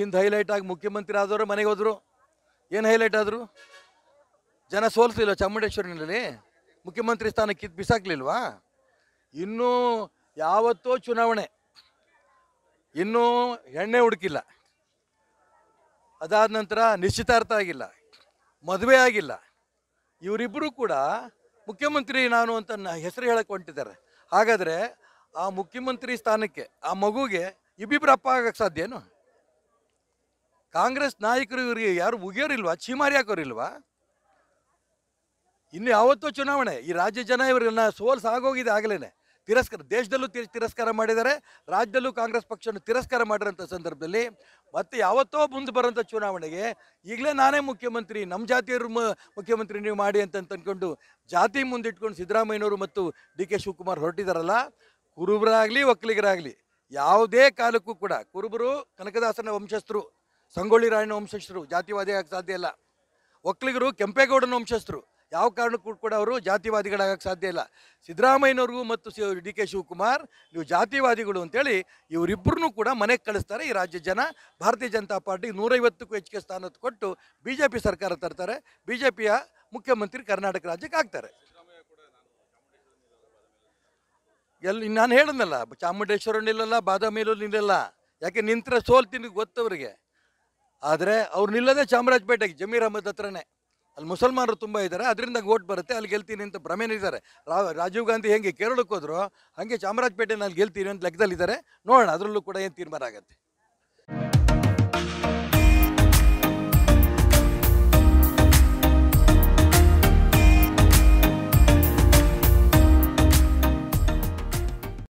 ಹಿಂದೆ ಹೈಲೈಟ್ ಆಗಿ ಮುಖ್ಯಮಂತ್ರಿ ಆದವರು ಮನೆಗೆ ಹೋದ್ರು ಏನು ಹೈಲೈಟ್ ಆದರು ಜನ ಸೋಲ್ಸಿಲ್ಲ ಚಾಮುಂಡೇಶ್ವರಿನಲ್ಲಿ ಮುಖ್ಯಮಂತ್ರಿ ಸ್ಥಾನ ಕಿತ್ ಬಿಸಾಕ್ಲಿಲ್ವಾ ಇನ್ನೂ ಯಾವತ್ತೋ ಚುನಾವಣೆ ಇನ್ನೂ ಎಣ್ಣೆ ಹುಡುಕಿಲ್ಲ ಅದಾದ ನಂತರ ನಿಶ್ಚಿತಾರ್ಥ ಆಗಿಲ್ಲ ಮದುವೆ ಆಗಿಲ್ಲ ಇವರಿಬ್ಬರು ಕೂಡ ಮುಖ್ಯಮಂತ್ರಿ ನಾನು ಅಂತ ಹೆಸರು ಹೇಳಕ್ಕೆ ಹೊಂಟಿದ್ದಾರೆ ಹಾಗಾದರೆ ಆ ಮುಖ್ಯಮಂತ್ರಿ ಸ್ಥಾನಕ್ಕೆ ಆ ಮಗುಗೆ ಇಬ್ಬಿಬ್ಬರು ಅಪ್ಪ ಆಗಕ್ಕೆ ಏನು ಕಾಂಗ್ರೆಸ್ ನಾಯಕರು ಇವರಿಗೆ ಯಾರು ಮುಗಿಯೋರಿಲ್ವಾ ಛೀಮಾರಿ ಹಾಕೋರಿಲ್ವಾ ಇನ್ನು ಯಾವತ್ತೂ ಚುನಾವಣೆ ಈ ರಾಜ್ಯ ಜನ ಇವರನ್ನ ಸೋಲ್ಸ್ ಆಗೋಗಿದೆ ಆಗಲೇ ತಿರಸ್ಕಾರ ದೇಶದಲ್ಲೂ ತಿರಸ್ಕಾರ ಮಾಡಿದ್ದಾರೆ ರಾಜ್ಯದಲ್ಲೂ ಕಾಂಗ್ರೆಸ್ ಪಕ್ಷವನ್ನು ತಿರಸ್ಕಾರ ಮಾಡಿರೋಂಥ ಸಂದರ್ಭದಲ್ಲಿ ಮತ್ತೆ ಯಾವತ್ತೋ ಮುಂದೆ ಬರೋಂಥ ಚುನಾವಣೆಗೆ ಈಗಲೇ ನಾನೇ ಮುಖ್ಯಮಂತ್ರಿ ನಮ್ಮ ಜಾತಿಯವರು ಮುಖ್ಯಮಂತ್ರಿ ನೀವು ಮಾಡಿ ಅಂತ ಅಂದ್ಕೊಂಡು ಜಾತಿ ಮುಂದಿಟ್ಕೊಂಡು ಸಿದ್ದರಾಮಯ್ಯನವರು ಮತ್ತು ಡಿ ಕೆ ಶಿವಕುಮಾರ್ ಹೊರಟಿದಾರಲ್ಲ ಕುರುಬರಾಗಲಿ ಒಕ್ಕಲಿಗರಾಗಲಿ ಯಾವುದೇ ಕಾಲಕ್ಕೂ ಕೂಡ ಕುರುಬರು ಕನಕದಾಸನ ವಂಶಸ್ಥರು ಸಂಗೊಳ್ಳಿ ರಾಯಣ್ಣ ವಂಶಸ್ಥರು ಜಾತಿವಾದಿ ಆಗಕ್ಕೆ ಸಾಧ್ಯ ಇಲ್ಲ ಒಕ್ಕಲಿಗರು ಕೆಂಪೇಗೌಡನ ವಂಶಸ್ಥರು ಯಾವ ಕಾರಣಕ್ಕೂ ಕೂಡ ಅವರು ಜಾತಿವಾದಿಗಳಾಗಕ್ಕೆ ಸಾಧ್ಯ ಇಲ್ಲ ಸಿದ್ದರಾಮಯ್ಯನವ್ರಿಗೂ ಮತ್ತು ಡಿ ಕೆ ಶಿವಕುಮಾರ್ ನೀವು ಜಾತಿವಾದಿಗಳು ಅಂತೇಳಿ ಇವರಿಬ್ಬರೂ ಕೂಡ ಮನೆಗೆ ಕಳಿಸ್ತಾರೆ ಈ ರಾಜ್ಯ ಜನ ಭಾರತೀಯ ಜನತಾ ಪಾರ್ಟಿಗೆ ನೂರೈವತ್ತಕ್ಕೂ ಹೆಚ್ಚಿಗೆ ಸ್ಥಾನ ಕೊಟ್ಟು ಬಿ ಜೆ ಪಿ ಸರ್ಕಾರ ತರ್ತಾರೆ ಬಿ ಜೆ ಪಿಯ ಮುಖ್ಯಮಂತ್ರಿ ಕರ್ನಾಟಕ ರಾಜ್ಯಕ್ಕೆ ಆಗ್ತಾರೆ ಎಲ್ಲಿ ನಾನು ಹೇಳಿದ್ನಲ್ಲ ಚಾಮುಂಡೇಶ್ವರ ನಿಲ್ಲಲ್ಲ ಬಾದಾಮಿಯಲ್ಲೂ ನಿಲ್ಲಲ್ಲ ಯಾಕೆ ನಿಂತರೆ ಸೋಲ್ತೀನಿ ಗೊತ್ತವರಿಗೆ ಆದರೆ ಅವ್ರು ನಿಲ್ಲದೆ ಚಾಮರಾಜಪೇಟೆಗೆ ಜಮೀರ್ ಅಹಮದ್ ಹತ್ರನೇ ಅಲ್ಲಿ ಮುಸಲ್ಮಾನರು ತುಂಬ ಇದ್ದಾರೆ ಅದರಿಂದ ಓಟ್ ಬರುತ್ತೆ ಅಲ್ಲಿ ಗೆಲ್ತೀನಿ ಅಂತ ಭ್ರಮೇನಿದ್ದಾರೆ ರಾಜೀವ್ ಗಾಂಧಿ ಹೆಂಗೆ ಕೇರಳಕ್ಕೆ ಹೋದ್ರು ಹಾಗೆ ಚಾಮರಾಜಪೇಟೆನಲ್ಲಿ ಗೆಲ್ತೀನಿ ಅಂತ ಇದ್ದಾರೆ ನೋಡೋಣ ಅದರಲ್ಲೂ ಕೂಡ ಏನು ತೀರ್ಮಾನ ಆಗುತ್ತೆ